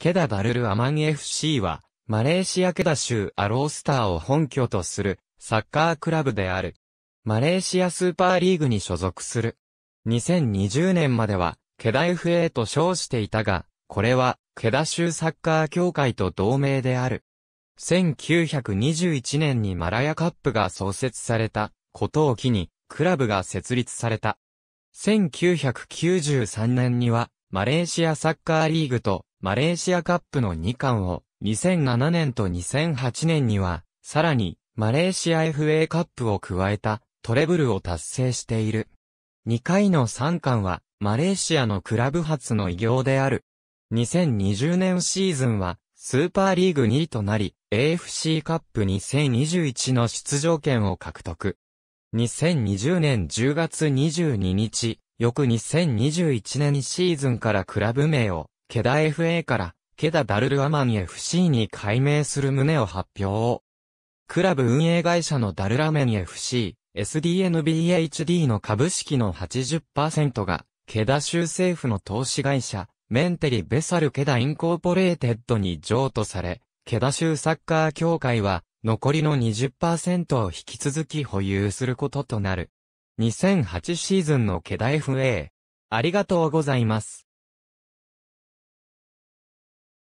ケダバルルアマン FC は、マレーシアケダ州アロースターを本拠とするサッカークラブである。マレーシアスーパーリーグに所属する。2020年までは、ケダ FA と称していたが、これは、ケダ州サッカー協会と同盟である。1921年にマラヤカップが創設されたことを機に、クラブが設立された。1993年には、マレーシアサッカーリーグとマレーシアカップの2冠を、2007年と2008年には、さらに、マレーシア FA カップを加えた、トレブルを達成している。2回の3冠は、マレーシアのクラブ初の偉業である。2020年シーズンは、スーパーリーグ2位となり、AFC カップ2021の出場権を獲得。2020年10月22日、翌2021年シーズンからクラブ名をケダ FA から、ケダダルルアマン FC に改名する旨を発表。クラブ運営会社のダルラメン FC、SDNBHD の株式の80%が、ケダ州政府の投資会社、メンテリ・ベサル・ケダ・インコーポレーテッドに譲渡され、ケダ州サッカー協会は、残りの20%を引き続き保有することとなる。2008シーズンのケダ FA。ありがとうございます。